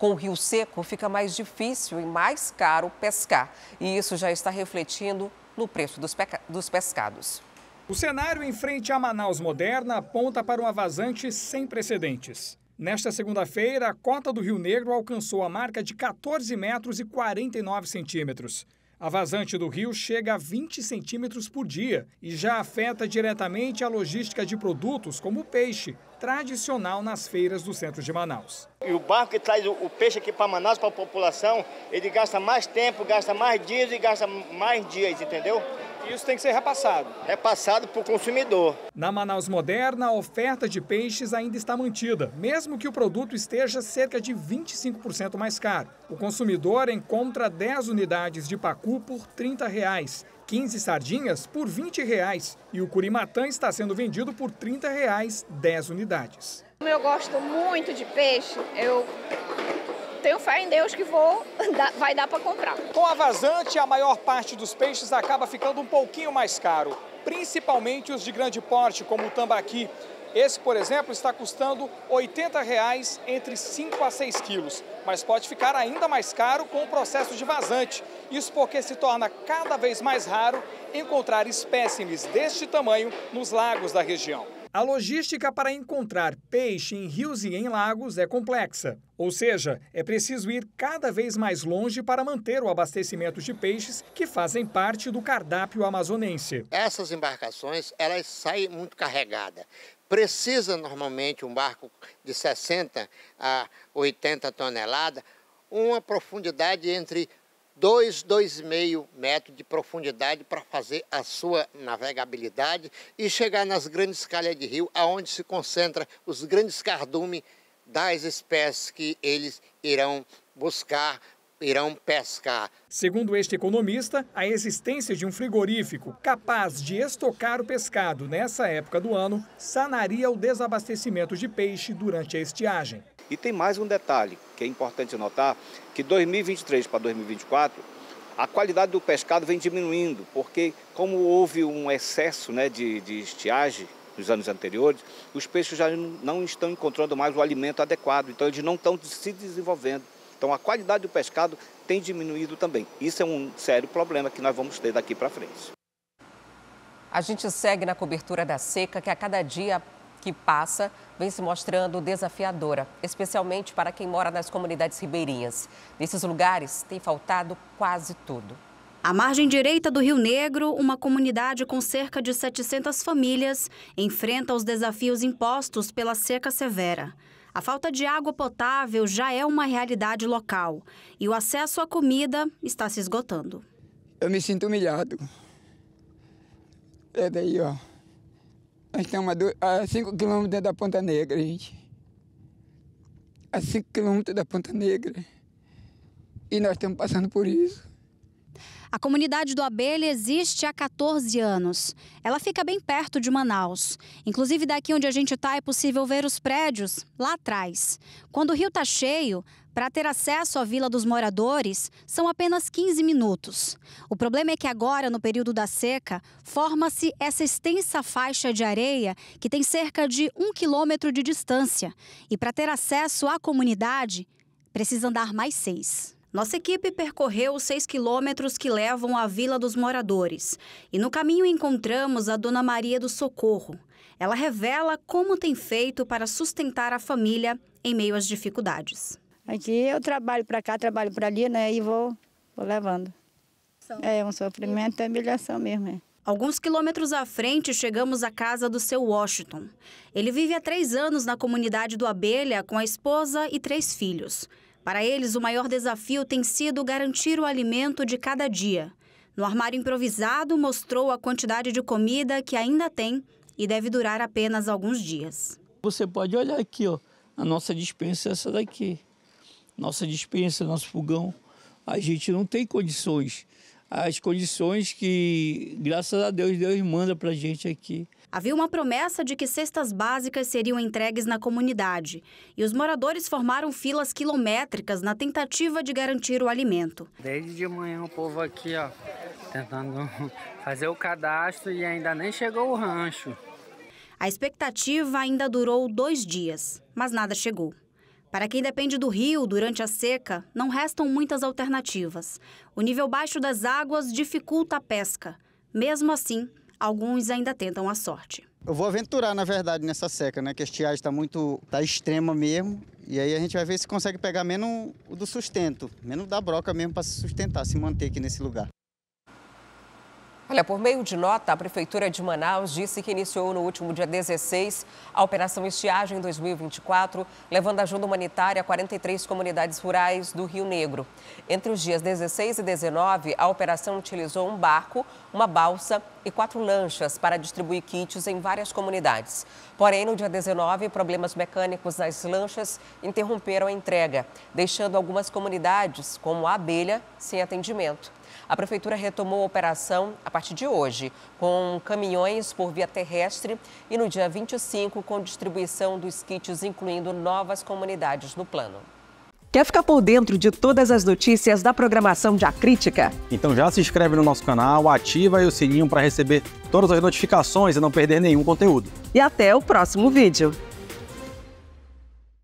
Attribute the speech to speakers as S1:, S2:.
S1: Com o rio seco, fica mais difícil e mais caro pescar. E isso já está refletindo no preço dos, dos pescados.
S2: O cenário em frente à Manaus moderna aponta para uma vazante sem precedentes. Nesta segunda-feira, a cota do Rio Negro alcançou a marca de 14 metros e 49 centímetros. A vazante do rio chega a 20 centímetros por dia e já afeta diretamente a logística de produtos como peixe, tradicional nas feiras do centro de Manaus. E o barco que traz o peixe aqui para Manaus, para a população, ele gasta mais tempo, gasta mais dias e gasta mais dias, entendeu? Isso tem que ser repassado. Repassado para o consumidor. Na Manaus Moderna, a oferta de peixes ainda está mantida, mesmo que o produto esteja cerca de 25% mais caro. O consumidor encontra 10 unidades de pacu por R$ 30. Reais, 15 sardinhas por R$ 20 reais, e o curimatã está sendo vendido por R$ 30 reais, 10 unidades.
S3: Como eu gosto muito de peixe, eu tenho fé em Deus que vou, vai dar para comprar.
S2: Com a vazante, a maior parte dos peixes acaba ficando um pouquinho mais caro principalmente os de grande porte, como o tambaqui. Esse, por exemplo, está custando R$ reais, entre 5 a 6 quilos, mas pode ficar ainda mais caro com o processo de vazante. Isso porque se torna cada vez mais raro encontrar espécimes deste tamanho nos lagos da região. A logística para encontrar peixe em rios e em lagos é complexa. Ou seja, é preciso ir cada vez mais longe para manter o abastecimento de peixes que fazem parte do cardápio amazonense. Essas embarcações, elas saem muito carregadas. Precisa normalmente um barco de 60 a 80 toneladas, uma profundidade entre 2, 2,5 metros de profundidade para fazer a sua navegabilidade e chegar nas grandes calhas de rio, aonde se concentra os grandes cardumes das espécies que eles irão buscar irão pescar. Segundo este economista, a existência de um frigorífico capaz de estocar o pescado nessa época do ano sanaria o desabastecimento de peixe durante a estiagem. E tem mais um detalhe que é importante notar, que 2023 para 2024, a qualidade do pescado vem diminuindo, porque como houve um excesso né, de, de estiagem nos anos anteriores, os peixes já não estão encontrando mais o alimento adequado, então eles não estão se desenvolvendo. Então a qualidade do pescado tem diminuído também. Isso é um sério problema que nós vamos ter daqui para frente.
S1: A gente segue na cobertura da seca, que a cada dia que passa vem se mostrando desafiadora, especialmente para quem mora nas comunidades ribeirinhas. Nesses lugares tem faltado quase tudo. À margem direita
S3: do Rio Negro, uma comunidade com cerca de 700 famílias enfrenta os desafios impostos pela seca severa. A falta de água potável já é uma realidade local e o acesso à comida está se esgotando. Eu me sinto humilhado. É daí, ó. Nós estamos a
S2: 5 quilômetros da Ponta Negra, gente. A 5 quilômetros da Ponta Negra. E nós estamos passando por isso.
S3: A comunidade do Abelha existe há 14 anos. Ela fica bem perto de Manaus. Inclusive, daqui onde a gente está, é possível ver os prédios lá atrás. Quando o rio está cheio, para ter acesso à Vila dos Moradores, são apenas 15 minutos. O problema é que agora, no período da seca, forma-se essa extensa faixa de areia que tem cerca de um quilômetro de distância. E para ter acesso à comunidade, precisa andar mais seis. Nossa equipe percorreu os seis quilômetros que levam à Vila dos Moradores e no caminho encontramos a Dona Maria do Socorro. Ela revela como tem feito para sustentar a família em meio às dificuldades. Aqui eu trabalho para cá, trabalho para ali, né? E vou, vou levando. É um sofrimento, é humilhação mesmo. É. Alguns quilômetros à frente, chegamos à casa do seu Washington. Ele vive há três anos na comunidade do Abelha com a esposa e três filhos. Para eles, o maior desafio tem sido garantir o alimento de cada dia. No armário improvisado, mostrou a quantidade de comida que ainda tem e deve durar apenas alguns dias.
S2: Você pode olhar aqui, ó, a nossa dispensa é essa daqui. Nossa dispensa, nosso fogão. A gente não tem condições. As condições que, graças a Deus, Deus manda para a gente aqui.
S3: Havia uma promessa de que cestas básicas seriam entregues na comunidade e os moradores formaram filas quilométricas na tentativa de garantir o alimento. Desde de manhã o povo aqui, ó, tentando fazer o cadastro e ainda nem chegou o rancho. A expectativa ainda durou dois dias, mas nada chegou. Para quem depende do rio durante a seca, não restam muitas alternativas. O nível baixo das águas dificulta a pesca. Mesmo assim, Alguns ainda tentam a sorte. Eu vou aventurar, na verdade, nessa seca, né? Que a estiagem está muito. está extrema mesmo. E aí a gente vai ver se consegue pegar menos o do sustento, menos da broca mesmo para se sustentar, se manter aqui nesse lugar.
S1: Olha, por meio de nota, a Prefeitura de Manaus disse que iniciou no último dia 16 a Operação Estiagem 2024, levando ajuda humanitária a 43 comunidades rurais do Rio Negro. Entre os dias 16 e 19, a operação utilizou um barco, uma balsa e quatro lanchas para distribuir kits em várias comunidades. Porém, no dia 19, problemas mecânicos nas lanchas interromperam a entrega, deixando algumas comunidades, como a Abelha, sem atendimento. A Prefeitura retomou a operação a partir de hoje, com caminhões por via terrestre e no dia 25, com distribuição dos kits, incluindo novas comunidades no plano. Quer ficar por dentro de todas as notícias da programação de A Crítica? Então já se inscreve no nosso canal,
S2: ativa o sininho para receber todas as notificações e não perder nenhum conteúdo. E até o próximo vídeo.